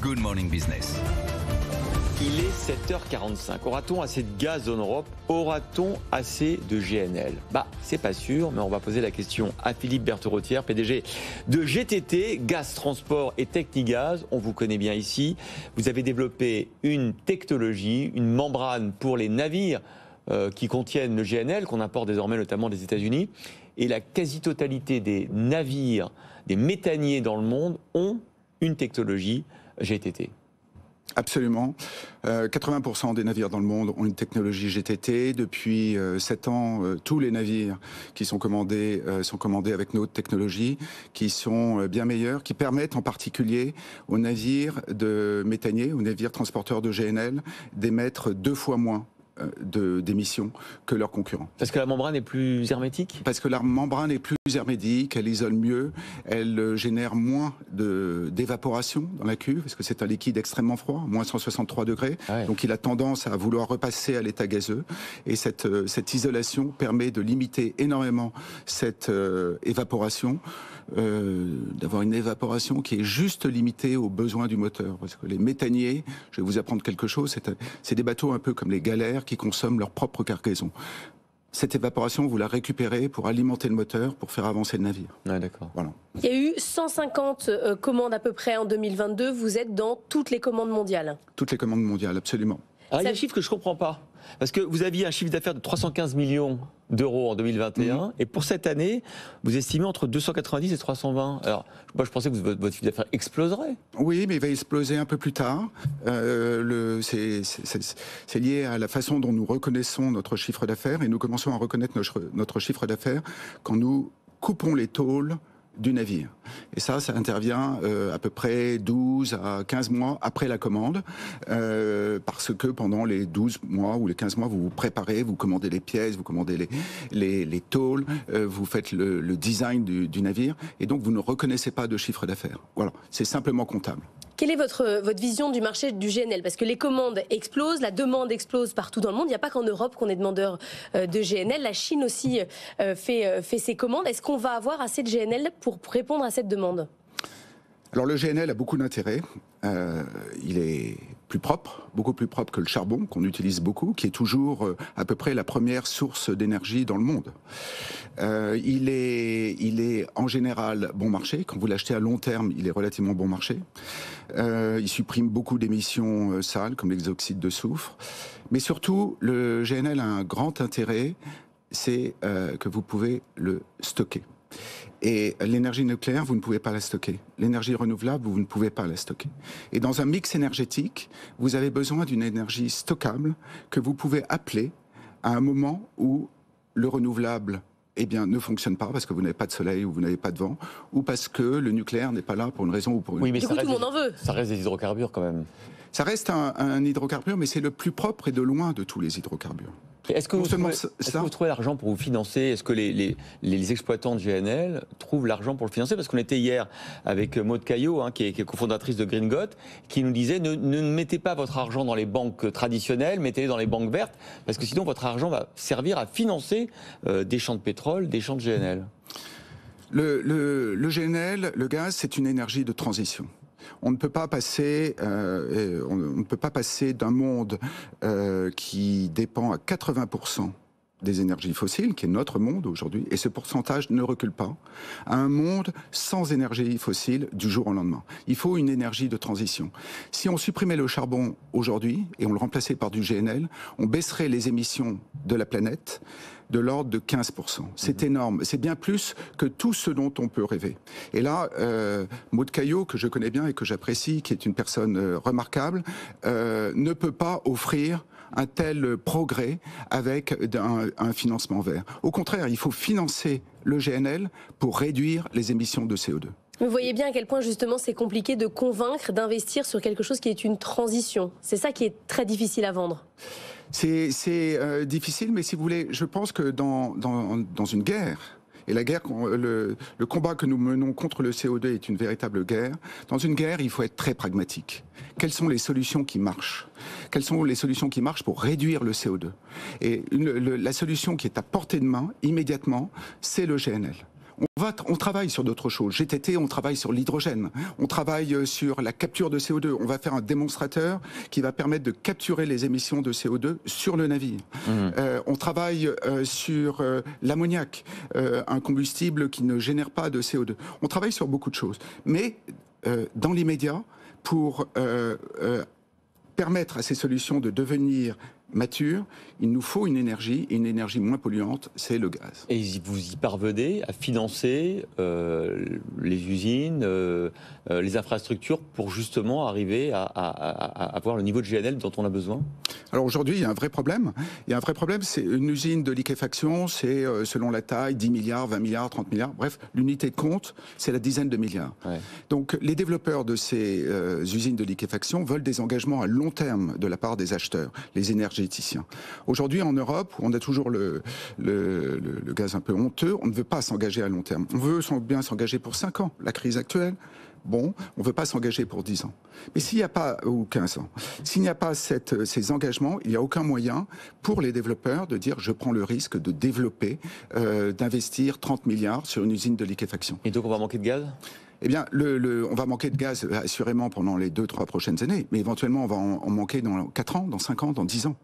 Good Morning Business. Il est 7h45. Aura-t-on assez de gaz en Europe Aura-t-on assez de GNL Bah, c'est pas sûr, mais on va poser la question à Philippe Berthorotière, PDG de GTT, Gaz Transport et Technigaz. On vous connaît bien ici. Vous avez développé une technologie, une membrane pour les navires euh, qui contiennent le GNL, qu'on importe désormais notamment des États-Unis. Et la quasi-totalité des navires, des méthaniers dans le monde ont une technologie GTT. Absolument. 80% euh, des navires dans le monde ont une technologie GTT. Depuis 7 euh, ans, euh, tous les navires qui sont commandés sont commandés avec notre technologie, qui sont bien meilleurs, qui permettent en particulier aux navires de méthanier, aux navires transporteurs de GNL, d'émettre deux fois moins euh, d'émissions que leurs concurrents. Parce que la membrane est plus hermétique Parce que la membrane est plus hermétique, elle isole mieux, elle euh, génère moins d'évaporation dans la cuve, parce que c'est un liquide extrêmement froid, moins 163 degrés, ah donc il a tendance à vouloir repasser à l'état gazeux, et cette, euh, cette isolation permet de limiter énormément cette évaporation. Euh, d'avoir une évaporation qui est juste limitée aux besoins du moteur. Parce que les méthaniers, je vais vous apprendre quelque chose, euh, c'est des bateaux un peu comme les galères qui consomment leur propre cargaison. Cette évaporation, vous la récupérez pour alimenter le moteur, pour faire avancer le navire. d'accord. Il y a eu 150 euh, commandes à peu près en 2022. Vous êtes dans toutes les commandes mondiales Toutes les commandes mondiales, absolument. Alors, ah, il y a un chiffre que je ne comprends pas. Parce que vous aviez un chiffre d'affaires de 315 millions d'euros en 2021, et pour cette année, vous estimez entre 290 et 320. Alors, moi, je pensais que votre, chiffre d'affaires exploserait. Oui, mais il va exploser un peu plus tard. Euh, c'est lié à la façon dont nous reconnaissons notre chiffre d'affaires, et nous commençons à reconnaître notre, notre chiffre d'affaires quand nous coupons les tôles du navire. Et ça, ça intervient euh, à peu près 12 à 15 mois après la commande, euh, parce que pendant les 12 mois ou les 15 mois, vous vous préparez, vous commandez les pièces, vous commandez les, les, tôles, euh, vous faites le, design du, du, navire, et donc vous ne reconnaissez pas de chiffre d'affaires. Voilà, c'est simplement comptable. Quelle est votre, votre vision du marché du GNL Parce que les commandes explosent, la demande explose partout dans le monde. Il n'y a pas qu'en Europe qu'on est demandeur euh, de GNL. La Chine aussi euh, fait, euh, fait ses commandes. Est-ce qu'on va avoir assez de GNL pour répondre à cette demande alors le GNL a beaucoup d'intérêt. il est plus propre, beaucoup plus propre que le charbon qu'on utilise beaucoup, qui est toujours euh, à peu près la première source d'énergie dans le monde. Euh, il, est, il est en général bon marché. Quand vous l'achetez à long terme, il est relativement bon marché. Euh, il supprime beaucoup d'émissions sales comme l'exoxyde de soufre. Mais surtout, le GNL a un grand intérêt, c'est que vous pouvez le stocker. Et l'énergie nucléaire, vous ne pouvez pas la stocker. L'énergie renouvelable, vous ne pouvez pas la stocker. Et dans un mix énergétique, vous avez besoin d'une énergie stockable que vous pouvez appeler à un moment où le renouvelable eh bien, ne fonctionne pas parce que vous n'avez pas de soleil ou vous n'avez pas de vent, ou parce que le nucléaire n'est pas là pour une raison ou pour une autre. Oui, mais du tout le monde en veut. Ça reste des hydrocarbures quand même. Ça reste un, hydrocarbure, mais c'est le plus propre et de loin de tous les hydrocarbures. Est-ce que, vous trouvez, l'argent pour vous financer Est-ce que les, exploitants de GNL trouvent l'argent pour le financer Parce qu'on était hier avec euh, Maude Caillot, hein, qui, est, cofondatrice de Green Got, qui nous disait ne, mettez pas votre argent dans les banques traditionnelles, mettez-le dans les banques vertes, parce que sinon votre argent va servir à financer euh, des champs de pétrole, des champs de GNL. le GNL, le gaz, c'est une énergie de transition on ne peut pas passer, euh, on, ne peut pas passer d'un monde euh, qui dépend à 80 des énergies fossiles, qui est notre monde aujourd'hui, et ce pourcentage ne recule pas, à un monde sans énergie fossile du jour au lendemain. Il faut une énergie de transition. Si on supprimait le charbon aujourd'hui et on le remplaçait par du GNL, on baisserait les émissions de la planète de l'ordre de 15%. C'est mhm. énorme. C'est bien plus que tout ce dont on peut rêver. Et là, euh, Maud Caillot, que je connais bien et que j'apprécie, qui est une personne euh, remarquable, euh, ne peut pas offrir un tel progrès avec un, financement vert. Au contraire, il faut financer le GNL pour réduire les émissions de CO2. Vous voyez bien à quel point justement c'est compliqué de convaincre d'investir sur quelque chose qui est une transition. C'est ça qui est très difficile à vendre. C'est euh, difficile, mais si vous voulez, je pense que dans, dans une guerre, et la guerre, le, combat que nous menons contre le CO2 est une véritable guerre. Dans une guerre, il faut être très pragmatique. Quelles sont les solutions qui marchent Quelles sont les solutions qui marchent pour réduire le CO2 Et la solution qui est à portée de main immédiatement, c'est le GNL on, travaille sur d'autres choses. GTT, on travaille sur l'hydrogène, on travaille euh, sur la capture de CO2. On va faire un démonstrateur qui va permettre de capturer les émissions de CO2 sur le navire. Mmh. Euh, on travaille euh, sur l'ammoniac, un combustible qui ne génère pas de CO2. On travaille sur beaucoup de choses. Mais dans l'immédiat, pour permettre à ces solutions de devenir mature, il nous faut une énergie, et une énergie moins polluante, c'est le gaz. Et vous y parvenez à financer euh, les usines, euh, euh, les infrastructures pour justement arriver à, avoir le niveau de GNL dont on a besoin Alors aujourd'hui, il y a un vrai problème. Il y a un vrai problème, c'est une usine de liquéfaction, c'est selon la taille, 10 milliards, 20 milliards, 30 milliards, bref, l'unité de compte, c'est la dizaine de milliards. Donc les développeurs de ces usines de liquéfaction veulent des engagements à long terme de la part des acheteurs. Les énergies Aujourd'hui, en Europe, où on a toujours le, le, gaz un peu honteux, on ne veut pas s'engager à long terme. On veut bien s'engager pour 5 ans. La crise actuelle, bon, on ne veut pas s'engager pour 10 ans. Mais s'il n'y a pas, ou 15 ans, s'il n'y a pas cette, euh, ces engagements, il n'y a aucun moyen pour les développeurs de dire je prends le risque de développer, euh, d'investir 30 milliards sur une usine de liquéfaction. Et donc on va manquer de gaz eh bien, le, on va manquer de gaz assurément pendant les deux, trois prochaines années, mais éventuellement on va en, en manquer dans 4 ans, dans 5 ans, dans 10 ans.